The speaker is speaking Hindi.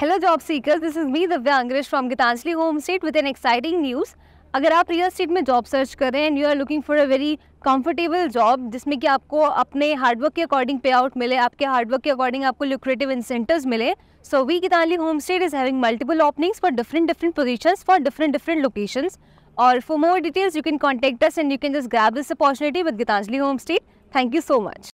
hello job seekers this is me Divya Angrez from Geetanjali home state with an exciting news अगर आप रियल स्टेट में जॉब सर्च कर रहे हैं and you are looking for a very comfortable job जिसमें कि आपको अपने हार्डवर्क के अकॉर्डिंग पे आउट मिले आपके हार्डवर्क के अकॉर्डिंग आपको लुक्रेटिव इंसेंटिव मिले so we Geetanjali home state is having multiple openings for different different positions for different different locations और for more details you can contact us and you can just grab this opportunity with Geetanjali home state thank you so much